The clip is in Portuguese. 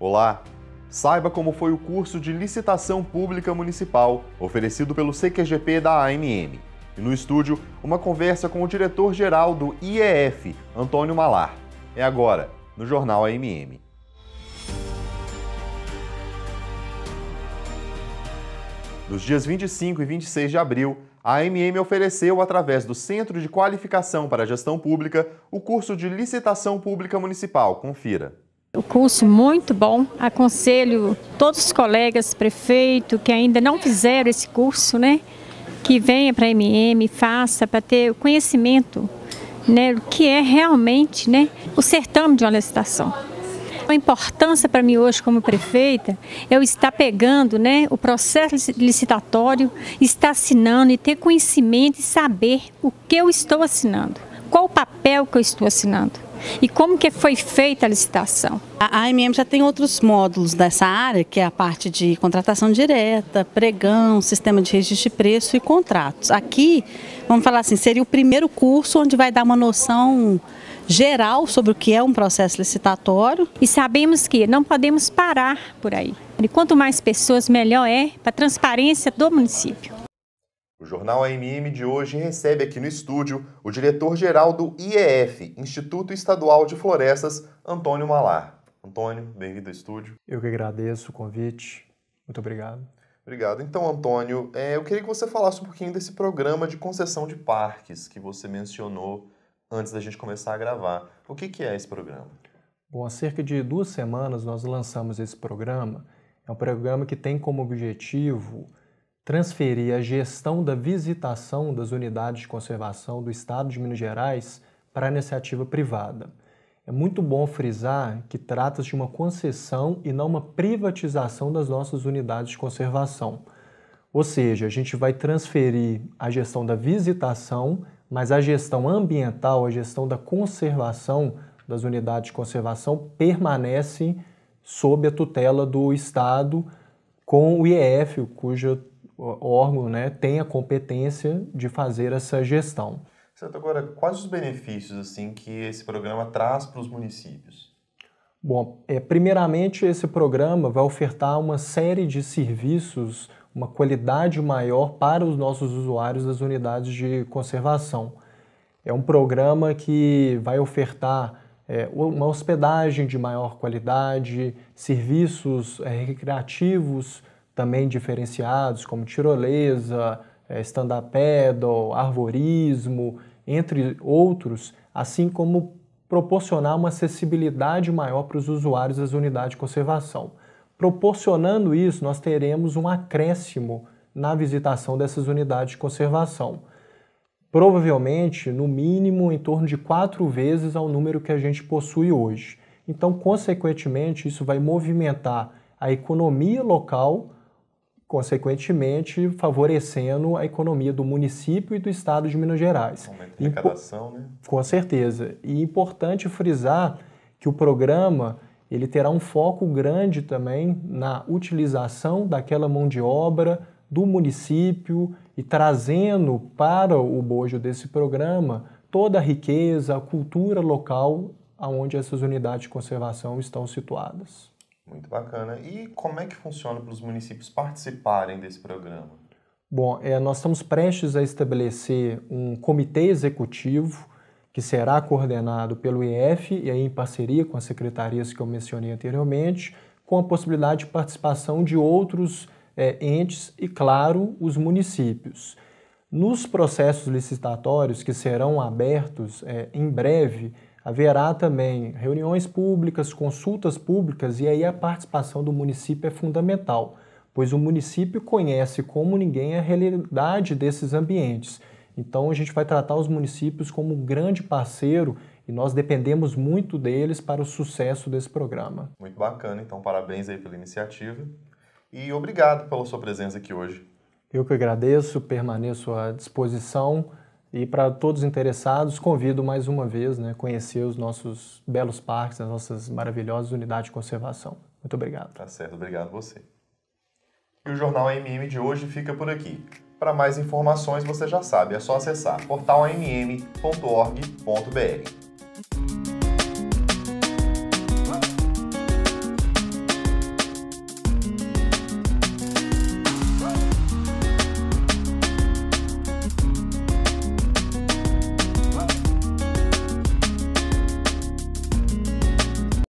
Olá! Saiba como foi o curso de licitação pública municipal oferecido pelo CQGP da AMM. E no estúdio, uma conversa com o diretor-geral do IEF, Antônio Malar. É agora, no Jornal AMM. Nos dias 25 e 26 de abril, a AMM ofereceu, através do Centro de Qualificação para a Gestão Pública, o curso de Licitação Pública Municipal. Confira o curso muito bom. Aconselho todos os colegas, prefeito, que ainda não fizeram esse curso, né? Que venha para a MM, faça, para ter o conhecimento né, o que é realmente né, o certame de uma licitação. A importância para mim hoje como prefeita é eu estar pegando né, o processo licitatório, estar assinando e ter conhecimento e saber o que eu estou assinando, qual o papel que eu estou assinando. E como que foi feita a licitação? A AMM já tem outros módulos dessa área, que é a parte de contratação direta, pregão, sistema de registro de preço e contratos. Aqui, vamos falar assim, seria o primeiro curso onde vai dar uma noção geral sobre o que é um processo licitatório. E sabemos que não podemos parar por aí. E quanto mais pessoas, melhor é para a transparência do município. O Jornal AMM de hoje recebe aqui no estúdio o diretor-geral do IEF, Instituto Estadual de Florestas, Antônio Malar. Antônio, bem-vindo ao estúdio. Eu que agradeço o convite. Muito obrigado. Obrigado. Então, Antônio, é, eu queria que você falasse um pouquinho desse programa de concessão de parques que você mencionou antes da gente começar a gravar. O que, que é esse programa? Bom, há cerca de duas semanas nós lançamos esse programa. É um programa que tem como objetivo transferir a gestão da visitação das unidades de conservação do Estado de Minas Gerais para a iniciativa privada. É muito bom frisar que trata-se de uma concessão e não uma privatização das nossas unidades de conservação. Ou seja, a gente vai transferir a gestão da visitação, mas a gestão ambiental, a gestão da conservação das unidades de conservação permanece sob a tutela do Estado com o IEF, cuja órgão né, tem a competência de fazer essa gestão. Certo, agora, quais os benefícios assim que esse programa traz para os municípios? Bom, é, primeiramente, esse programa vai ofertar uma série de serviços, uma qualidade maior para os nossos usuários das unidades de conservação. É um programa que vai ofertar é, uma hospedagem de maior qualidade, serviços é, recreativos também diferenciados, como tirolesa, é, stand-up paddle, arvorismo, entre outros, assim como proporcionar uma acessibilidade maior para os usuários das unidades de conservação. Proporcionando isso, nós teremos um acréscimo na visitação dessas unidades de conservação. Provavelmente, no mínimo, em torno de quatro vezes ao número que a gente possui hoje. Então, consequentemente, isso vai movimentar a economia local consequentemente favorecendo a economia do município e do estado de Minas Gerais. Aumento de arrecadação, né? Com certeza. E é importante frisar que o programa ele terá um foco grande também na utilização daquela mão de obra do município e trazendo para o bojo desse programa toda a riqueza, a cultura local aonde essas unidades de conservação estão situadas. Muito bacana. E como é que funciona para os municípios participarem desse programa? Bom, é, nós estamos prestes a estabelecer um comitê executivo que será coordenado pelo IEF e aí em parceria com as secretarias que eu mencionei anteriormente, com a possibilidade de participação de outros é, entes e, claro, os municípios. Nos processos licitatórios que serão abertos é, em breve, haverá também reuniões públicas, consultas públicas, e aí a participação do município é fundamental, pois o município conhece como ninguém a realidade desses ambientes. Então a gente vai tratar os municípios como um grande parceiro e nós dependemos muito deles para o sucesso desse programa. Muito bacana, então parabéns aí pela iniciativa e obrigado pela sua presença aqui hoje. Eu que agradeço, permaneço à disposição. E para todos interessados, convido mais uma vez né, conhecer os nossos belos parques, as nossas maravilhosas unidades de conservação. Muito obrigado. Tá certo, obrigado você. E o Jornal MM de hoje fica por aqui. Para mais informações, você já sabe, é só acessar portalamm.org.br.